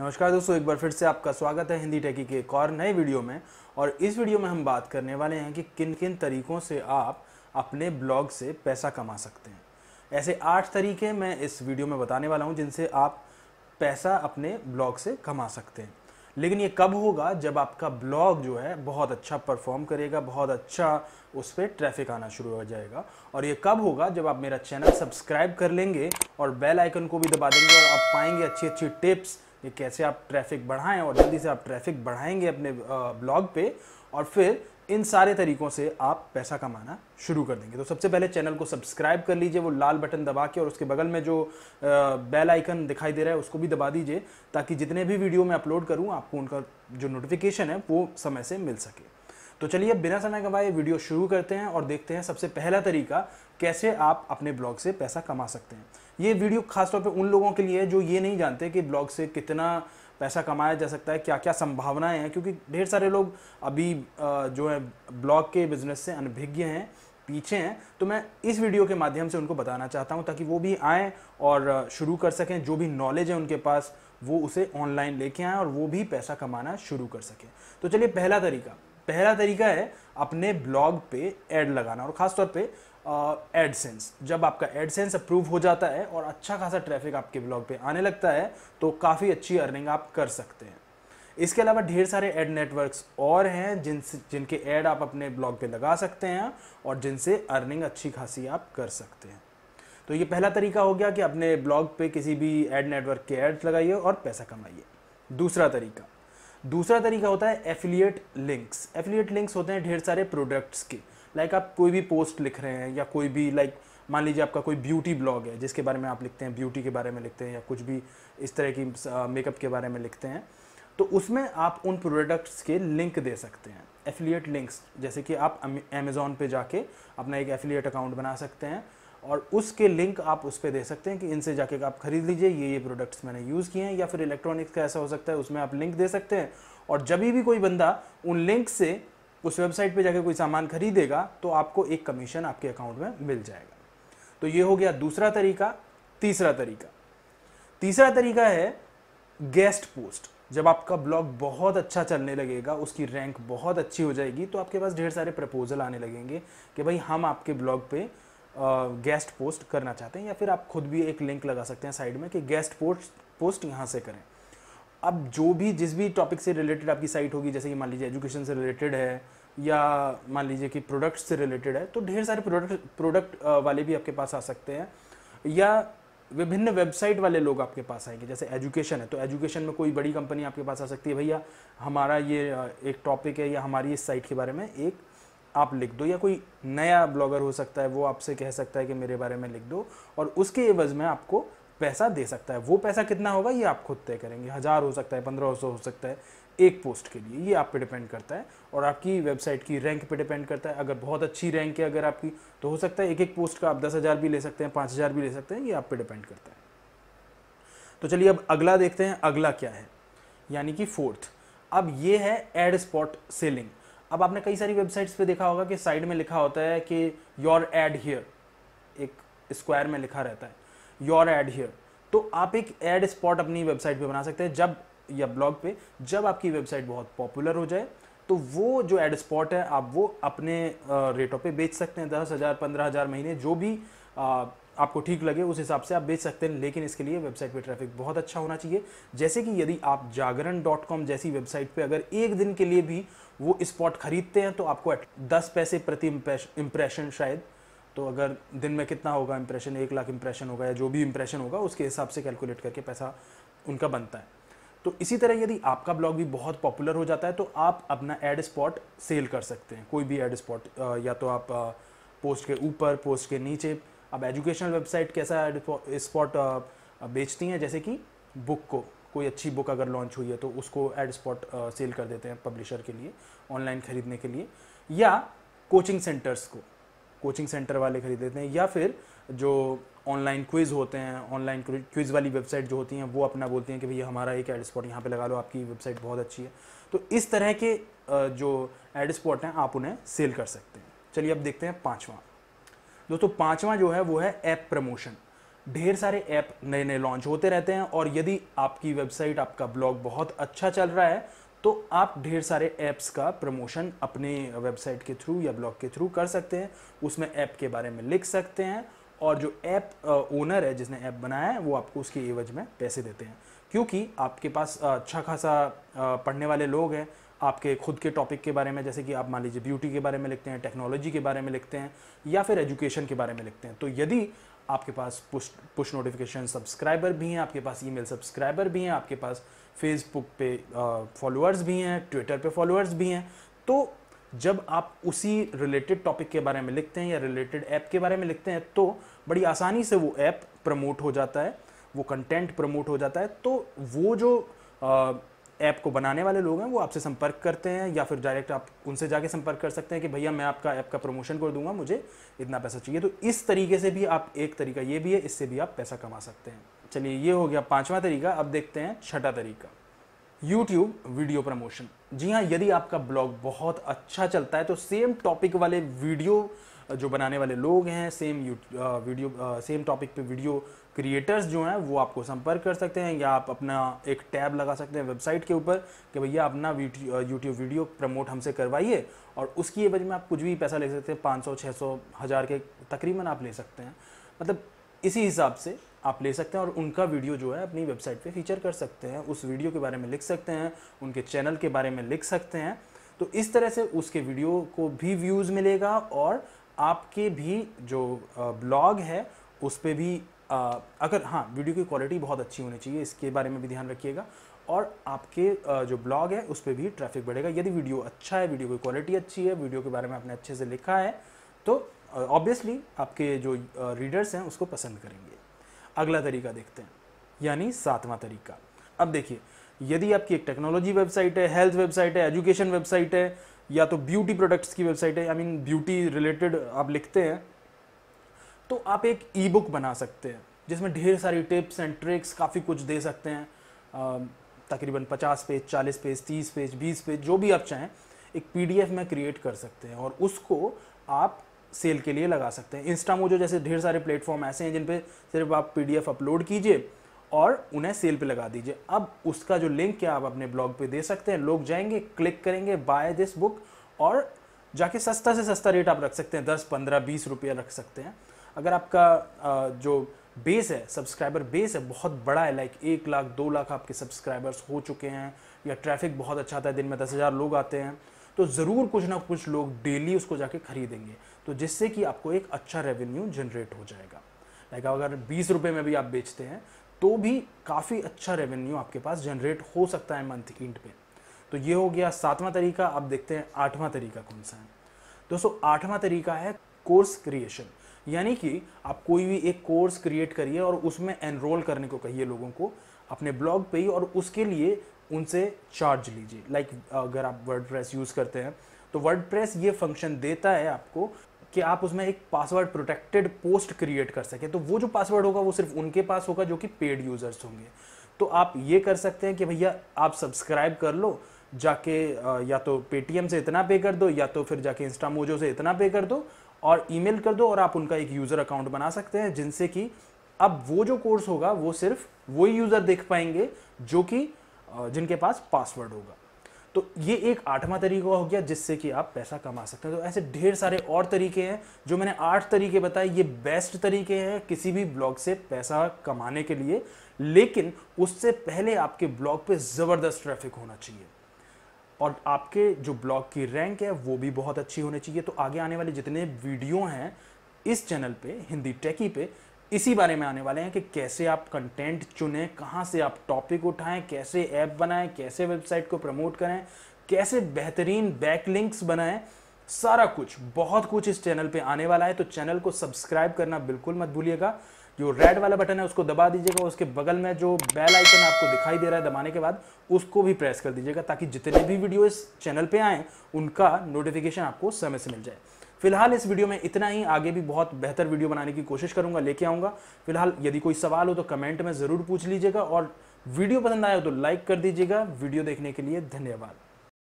नमस्कार दोस्तों एक बार फिर से आपका स्वागत है हिंदी टेकी के एक और नए वीडियो में और इस वीडियो में हम बात करने वाले हैं कि किन किन तरीक़ों से आप अपने ब्लॉग से पैसा कमा सकते हैं ऐसे आठ तरीके मैं इस वीडियो में बताने वाला हूँ जिनसे आप पैसा अपने ब्लॉग से कमा सकते हैं लेकिन ये कब होगा जब आपका ब्लॉग जो है बहुत अच्छा परफॉर्म करेगा बहुत अच्छा उस पर ट्रैफिक आना शुरू हो जाएगा और ये कब होगा जब आप मेरा चैनल सब्सक्राइब कर लेंगे और बेल आइकन को भी दबा देंगे और आप पाएंगे अच्छी अच्छी टिप्स ये कैसे आप ट्रैफिक बढ़ाएं और जल्दी से आप ट्रैफिक बढ़ाएंगे अपने ब्लॉग पे और फिर इन सारे तरीकों से आप पैसा कमाना शुरू कर देंगे तो सबसे पहले चैनल को सब्सक्राइब कर लीजिए वो लाल बटन दबा के और उसके बगल में जो बेल आइकन दिखाई दे रहा है उसको भी दबा दीजिए ताकि जितने भी वीडियो मैं अपलोड करूँ आपको उनका जो नोटिफिकेशन है वो समय से मिल सके तो चलिए बिना समय गवाए वीडियो शुरू करते हैं और देखते हैं सबसे पहला तरीका कैसे आप अपने ब्लॉग से पैसा कमा सकते हैं ये वीडियो खासतौर पर उन लोगों के लिए है जो ये नहीं जानते कि ब्लॉग से कितना पैसा कमाया जा सकता है क्या क्या संभावनाएं हैं क्योंकि ढेर सारे लोग अभी जो है ब्लॉग के बिजनेस से अनभिज्ञ हैं पीछे हैं तो मैं इस वीडियो के माध्यम से उनको बताना चाहता हूं ताकि वो भी आए और शुरू कर सकें जो भी नॉलेज है उनके पास वो उसे ऑनलाइन लेके आए और वो भी पैसा कमाना शुरू कर सकें तो चलिए पहला तरीका पहला तरीका है अपने ब्लॉग पे ऐड लगाना और ख़ासतौर पे एडसेंस जब आपका एडसेंस अप्रूव हो जाता है और अच्छा खासा ट्रैफिक आपके ब्लॉग पे आने लगता है तो काफ़ी अच्छी अर्निंग आप कर सकते हैं इसके अलावा ढेर सारे एड नेटवर्क्स और हैं जिन जिनके एड आप अपने ब्लॉग पे लगा सकते हैं और जिनसे अर्निंग अच्छी खासी आप कर सकते हैं तो ये पहला तरीका हो गया कि अपने ब्लॉग पे किसी भी एड नेटवर्क के एड्स लगाइए और पैसा कमाइए दूसरा तरीका दूसरा तरीका होता है एफिलिएट लिंक्स एफिलिएट लिंक्स होते हैं ढेर सारे प्रोडक्ट्स के लाइक आप कोई भी पोस्ट लिख रहे हैं या कोई भी लाइक मान लीजिए आपका कोई ब्यूटी ब्लॉग है जिसके बारे में आप लिखते हैं ब्यूटी के बारे में लिखते हैं या कुछ भी इस तरह की मेकअप के बारे में लिखते हैं तो उसमें आप उन प्रोडक्ट्स के लिंक दे सकते हैं एफिलिएट लिंक्स जैसे कि आप अमेज़ोन पे जाके अपना एक एफिलिएट अकाउंट बना सकते हैं और उसके लिंक आप उस पर दे सकते हैं कि इनसे जाके आप खरीद लीजिए ये ये प्रोडक्ट्स मैंने यूज़ किए हैं या फिर इलेक्ट्रॉनिक्स का ऐसा हो सकता है उसमें आप लिंक दे सकते हैं और जब भी कोई बंदा उन लिंक से उस वेबसाइट पे जाकर कोई सामान खरीदेगा तो आपको एक कमीशन आपके अकाउंट में मिल जाएगा तो ये हो गया दूसरा तरीका तीसरा तरीका तीसरा तरीका है गेस्ट पोस्ट जब आपका ब्लॉग बहुत अच्छा चलने लगेगा उसकी रैंक बहुत अच्छी हो जाएगी तो आपके पास ढेर सारे प्रपोजल आने लगेंगे कि भाई हम आपके ब्लॉग पे गेस्ट पोस्ट करना चाहते हैं या फिर आप खुद भी एक लिंक लगा सकते हैं साइड में कि गेस्ट पोस्ट पोस्ट यहाँ से करें अब जो भी जिस भी टॉपिक से रिलेटेड आपकी साइट होगी जैसे कि मान लीजिए एजुकेशन से रिलेटेड है या मान लीजिए कि प्रोडक्ट से रिलेटेड है तो ढेर सारे प्रोडक्ट प्रोडक्ट वाले भी आपके पास आ सकते हैं या विभिन्न वेबसाइट वाले लोग आपके पास आएंगे जैसे एजुकेशन है तो एजुकेशन में कोई बड़ी कंपनी आपके पास आ सकती है भैया हमारा ये एक टॉपिक है या हमारी इस साइट के बारे में एक आप लिख दो या कोई नया ब्लॉगर हो सकता है वो आपसे कह सकता है कि मेरे बारे में लिख दो और उसके एवज में आपको पैसा दे सकता है वो पैसा कितना होगा ये आप खुद तय करेंगे हज़ार हो सकता है पंद्रह सौ हो सकता है एक पोस्ट के लिए ये आप पे डिपेंड करता है और आपकी वेबसाइट की रैंक पे डिपेंड करता है अगर बहुत अच्छी रैंक है अगर आपकी तो हो सकता है एक एक पोस्ट का आप दस हज़ार भी ले सकते हैं पाँच हज़ार भी ले सकते हैं ये आप पे डिपेंड करता है तो चलिए अब अगला देखते हैं अगला क्या है यानी कि फोर्थ अब ये है एड स्पॉट सेलिंग अब आपने कई सारी वेबसाइट्स पर देखा होगा कि साइड में लिखा होता है कि योर एड हियर एक स्क्वायर में लिखा रहता है योर एड हियर तो आप एक एड स्पॉट अपनी वेबसाइट पे बना सकते हैं जब या ब्लॉग पे जब आपकी वेबसाइट बहुत पॉपुलर हो जाए तो वो जो एड स्पॉट है आप वो अपने रेटों पे बेच सकते हैं दस हज़ार पंद्रह हज़ार महीने जो भी आपको ठीक लगे उस हिसाब से आप बेच सकते हैं लेकिन इसके लिए वेबसाइट पे ट्रैफिक बहुत अच्छा होना चाहिए जैसे कि यदि आप जागरण डॉट कॉम जैसी वेबसाइट पे अगर एक दिन के लिए भी वो स्पॉट खरीदते हैं तो आपको दस पैसे प्रति इम्प्रेशन शायद तो अगर दिन में कितना होगा इम्प्रेशन एक लाख इम्प्रेशन होगा या जो भी इम्प्रेशन होगा उसके हिसाब से कैलकुलेट करके पैसा उनका बनता है तो इसी तरह यदि आपका ब्लॉग भी बहुत पॉपुलर हो जाता है तो आप अपना एड स्पॉट सेल कर सकते हैं कोई भी एड स्पॉट या तो आप पोस्ट के ऊपर पोस्ट के नीचे अब एजुकेशनल वेबसाइट कैसा एड स्पॉट बेचती हैं जैसे कि बुक को कोई अच्छी बुक अगर लॉन्च हुई है तो उसको एड स्पॉट सेल कर देते हैं पब्लिशर के लिए ऑनलाइन ख़रीदने के लिए या कोचिंग सेंटर्स को कोचिंग सेंटर वाले खरीद लेते हैं या फिर जो ऑनलाइन क्विज़ होते हैं ऑनलाइन क्विज़ वाली वेबसाइट जो होती हैं वो अपना बोलती हैं कि भैया हमारा एक एड स्पॉट यहाँ पे लगा लो आपकी वेबसाइट बहुत अच्छी है तो इस तरह के जो एड स्पॉट हैं आप उन्हें सेल कर सकते हैं चलिए अब देखते हैं पाँचवा दोस्तों पाँचवा जो है वो है ऐप प्रमोशन ढेर सारे ऐप नए नए लॉन्च होते रहते हैं और यदि आपकी वेबसाइट आपका ब्लॉग बहुत अच्छा चल रहा है तो आप ढेर सारे ऐप्स का प्रमोशन अपने वेबसाइट के थ्रू या ब्लॉग के थ्रू कर सकते हैं उसमें ऐप के बारे में लिख सकते हैं और जो ऐप ओनर है जिसने ऐप बनाया है वो आपको उसके एवज में पैसे देते हैं क्योंकि आपके पास अच्छा खासा पढ़ने वाले लोग हैं आपके खुद के टॉपिक के बारे में जैसे कि आप मान लीजिए ब्यूटी के बारे में लिखते हैं टेक्नोलॉजी के बारे में लिखते हैं या फिर एजुकेशन के बारे में लिखते हैं तो यदि आपके पास पुश पुश नोटिफिकेशन सब्सक्राइबर भी हैं आपके पास ईमेल सब्सक्राइबर भी हैं आपके पास फेसबुक पे फॉलोअर्स भी हैं ट्विटर पे फॉलोअर्स भी हैं तो जब आप उसी रिलेटेड टॉपिक के बारे में लिखते हैं या रिलेटेड ऐप के बारे में लिखते हैं तो बड़ी आसानी से वो ऐप प्रमोट हो जाता है वो कंटेंट प्रमोट हो जाता है तो वो जो ऐप को बनाने वाले लोग हैं वो आपसे संपर्क करते हैं या फिर डायरेक्ट आप उनसे जाके संपर्क कर सकते हैं कि भैया मैं आपका ऐप का प्रमोशन कर दूंगा मुझे इतना पैसा चाहिए तो इस तरीके से भी आप एक तरीका ये भी है इससे भी आप पैसा कमा सकते हैं चलिए ये हो गया पाँचवा तरीका अब देखते हैं छठा तरीका यूट्यूब वीडियो प्रमोशन जी हाँ यदि आपका ब्लॉग बहुत अच्छा चलता है तो सेम टॉपिक वाले वीडियो जो बनाने वाले लोग हैं सेम वीडियो सेम टॉपिक पे वीडियो क्रिएटर्स जो हैं वो आपको संपर्क कर सकते हैं या आप अपना एक टैब लगा सकते हैं वेबसाइट के ऊपर कि भैया अपना यूट्यूब वीडियो प्रमोट हमसे करवाइए और उसकी एवज में आप कुछ भी पैसा ले सकते हैं पाँच सौ छः सौ हज़ार के तकरीबन आप ले सकते हैं मतलब इसी हिसाब से आप ले सकते हैं और उनका वीडियो जो है अपनी वेबसाइट पे फीचर कर सकते हैं उस वीडियो के बारे में लिख सकते हैं उनके चैनल के बारे में लिख सकते हैं तो इस तरह से उसके वीडियो को भी व्यूज़ मिलेगा और आपके भी जो ब्लॉग है उस पर भी अगर हाँ वीडियो की क्वालिटी बहुत अच्छी होनी चाहिए इसके बारे में भी ध्यान रखिएगा और आपके जो ब्लॉग है उस पर भी ट्रैफिक बढ़ेगा यदि वीडियो अच्छा है वीडियो की क्वालिटी अच्छी है वीडियो के बारे में आपने अच्छे से लिखा है तो ऑब्वियसली आपके जो रीडर्स हैं उसको पसंद करेंगे अगला तरीका देखते हैं यानी सातवां तरीका अब देखिए यदि आपकी एक टेक्नोलॉजी वेबसाइट है हेल्थ वेबसाइट है एजुकेशन वेबसाइट है या तो ब्यूटी प्रोडक्ट्स की वेबसाइट है आई मीन ब्यूटी रिलेटेड आप लिखते हैं तो आप एक ई बुक बना सकते हैं जिसमें ढेर सारी टिप्स एंड ट्रिक्स काफ़ी कुछ दे सकते हैं तकरीबन पचास पेज चालीस पेज तीस पेज बीस पेज जो भी आप चाहें एक पी में क्रिएट कर सकते हैं और उसको आप सेल के लिए लगा सकते हैं इंस्टा मोजो जैसे ढेर सारे प्लेटफॉर्म ऐसे हैं जिन पे सिर्फ आप पीडीएफ अपलोड कीजिए और उन्हें सेल पे लगा दीजिए अब उसका जो लिंक है आप अपने ब्लॉग पे दे सकते हैं लोग जाएंगे क्लिक करेंगे बाय दिस बुक और जाके सस्ता से सस्ता रेट आप रख सकते हैं दस पंद्रह बीस रुपया रख सकते हैं अगर आपका जो बेस है सब्सक्राइबर बेस है बहुत बड़ा है लाइक एक लाख दो लाख आपके सब्सक्राइबर्स हो चुके हैं या ट्रैफिक बहुत अच्छा आता है दिन में दस हज़ार लोग आते हैं तो ज़रूर कुछ ना कुछ लोग डेली उसको जाके खरीदेंगे तो जिससे कि आपको एक अच्छा रेवेन्यू जनरेट हो जाएगा लाइक अगर बीस रुपये में भी आप बेचते हैं तो भी काफ़ी अच्छा रेवेन्यू आपके पास जनरेट हो सकता है मंथ इंड पे तो ये हो गया सातवां तरीका आप देखते हैं आठवां तरीका कौन सा है दोस्तों आठवां तरीका है कोर्स क्रिएशन यानी कि आप कोई भी एक कोर्स क्रिएट करिए और उसमें एनरोल करने को कहिए लोगों को अपने ब्लॉग पे ही और उसके लिए उनसे चार्ज लीजिए लाइक like, अगर आप वर्ड यूज़ करते हैं तो वर्ड ये फंक्शन देता है आपको कि आप उसमें एक पासवर्ड प्रोटेक्टेड पोस्ट क्रिएट कर सकें तो वो जो पासवर्ड होगा वो सिर्फ उनके पास होगा जो कि पेड यूज़र्स होंगे तो आप ये कर सकते हैं कि भैया आप सब्सक्राइब कर लो जाके या तो पेटीएम से इतना पे कर दो या तो फिर जाके इंस्टा मोजो से इतना पे कर दो और ईमेल कर दो और आप उनका एक यूज़र अकाउंट बना सकते हैं जिनसे कि अब वो जो कोर्स होगा वो सिर्फ वही यूज़र देख पाएंगे जो कि जिनके पास पासवर्ड होगा तो ये एक आठवां तरीका हो गया जिससे कि आप पैसा कमा सकते हैं तो ऐसे ढेर सारे और तरीके हैं जो मैंने आठ तरीके बताए ये बेस्ट तरीके हैं किसी भी ब्लॉग से पैसा कमाने के लिए लेकिन उससे पहले आपके ब्लॉग पे ज़बरदस्त ट्रैफिक होना चाहिए और आपके जो ब्लॉग की रैंक है वो भी बहुत अच्छी होनी चाहिए तो आगे आने वाले जितने वीडियो हैं इस चैनल पर हिंदी टैकी पे इसी बारे में आने वाले हैं कि कैसे आप कंटेंट चुनें कहाँ से आप टॉपिक उठाएं कैसे ऐप बनाएं कैसे वेबसाइट को प्रमोट करें कैसे बेहतरीन बैकलिंक्स बनाएं सारा कुछ बहुत कुछ इस चैनल पे आने वाला है तो चैनल को सब्सक्राइब करना बिल्कुल मत भूलिएगा जो रेड वाला बटन है उसको दबा दीजिएगा उसके बगल में जो बेल आइकन आपको दिखाई दे रहा है दबाने के बाद उसको भी प्रेस कर दीजिएगा ताकि जितने भी वीडियो इस चैनल पे आए उनका नोटिफिकेशन आपको समय से मिल जाए फिलहाल इस वीडियो में इतना ही आगे भी बहुत बेहतर वीडियो बनाने की कोशिश करूंगा लेके आऊंगा फिलहाल यदि कोई सवाल हो तो कमेंट में ज़रूर पूछ लीजिएगा और वीडियो पसंद आया हो तो लाइक कर दीजिएगा वीडियो देखने के लिए धन्यवाद